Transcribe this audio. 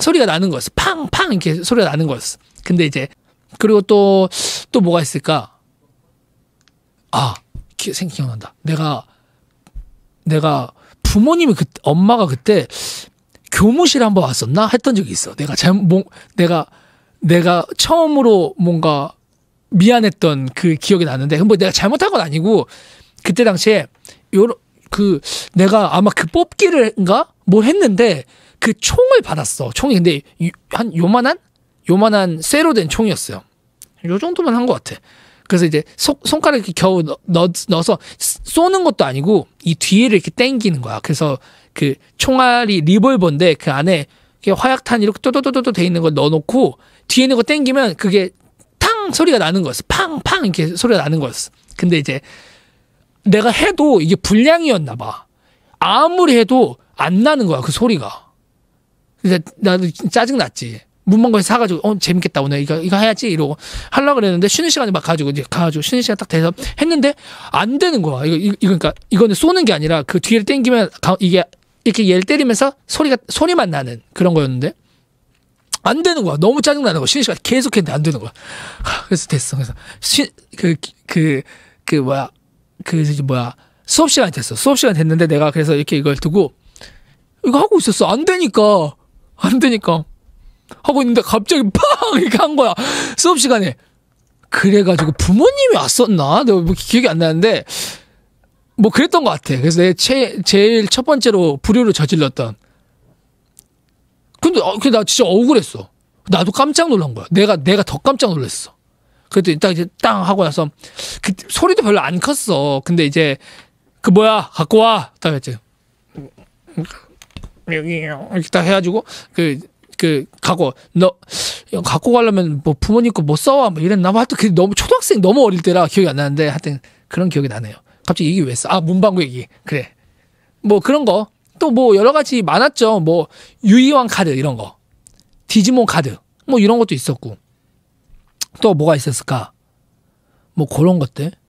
소리가 나는 거였어. 팡! 팡! 이렇게 소리가 나는 거였어. 근데 이제, 그리고 또, 또 뭐가 있을까? 아, 생각난다. 내가, 내가 부모님이 그, 엄마가 그때 교무실 한번 왔었나? 했던 적이 있어. 내가 잘, 뭐, 내가, 내가 처음으로 뭔가 미안했던 그 기억이 나는데, 뭐 내가 잘못한 건 아니고, 그때 당시에, 요러, 그, 내가 아마 그 뽑기를인가? 뭐 했는데, 그 총을 받았어. 총이 근데 한 요만한 요만한 쇠로 된 총이었어요. 요정도면한것 같아. 그래서 이제 손가락 이렇게 겨우 넣, 넣어서 쏘는 것도 아니고 이 뒤에를 이렇게 땡기는 거야. 그래서 그 총알이 리볼버인데 그 안에 화약탄 이렇게 또또또또 돼 있는 걸 넣어놓고 뒤에 있는 거 땡기면 그게 탕 소리가 나는 거였어. 팡팡 이렇게 소리가 나는 거였어. 근데 이제 내가 해도 이게 불량이었나 봐. 아무리 해도 안 나는 거야 그 소리가. 근데 그러니까 나도 짜증 났지. 문방구에서 사가지고 어 재밌겠다 오늘 이거 이거 해야지 이러고 할라 그랬는데 쉬는 시간에 막 가지고 이제 가가지고 쉬는 시간 딱 돼서 했는데 안 되는 거야 이거 이거 그러니까 이거는 쏘는 게 아니라 그 뒤를 땡기면 가, 이게 이렇게 얘를 때리면서 소리가 소리만 나는 그런 거였는데 안 되는 거야 너무 짜증 나는 거야 쉬는 시간 계속했는데 안 되는 거야 그래서 됐어 그래서 그그그 그, 그 뭐야 그 뭐야 수업 시간이 됐어 수업 시간 됐는데 내가 그래서 이렇게 이걸 두고 이거 하고 있었어 안 되니까 안 되니까. 하고 있는데 갑자기 팡! 이렇게 한 거야. 수업시간에. 그래가지고 부모님이 왔었나? 내가 뭐 기억이 안 나는데, 뭐 그랬던 것 같아. 그래서 내 최, 제일 첫 번째로 불효를 저질렀던. 근데, 어, 근데 나 진짜 억울했어. 나도 깜짝 놀란 거야. 내가, 내가 더 깜짝 놀랐어. 그랬더니 딱 이제 땅 하고 나서, 그, 소리도 별로 안 컸어. 근데 이제, 그 뭐야, 갖고 와. 딱 했지. 이렇게 다 해가지고 그, 그, 갖고, 너, 갖고 가려면 뭐 부모님 거뭐 써와 뭐 이랬나 봐. 하여튼 너무 초등학생 너무 어릴 때라 기억이 안 나는데 하여튼 그런 기억이 나네요. 갑자기 이게 왜 싸? 아, 문방구 얘기. 그래. 뭐 그런 거. 또 뭐 여러 가지 많았죠. 뭐 유이왕 카드 이런 거. 디지몬 카드. 뭐 이런 것도 있었고. 또 뭐가 있었을까? 뭐 그런 것들.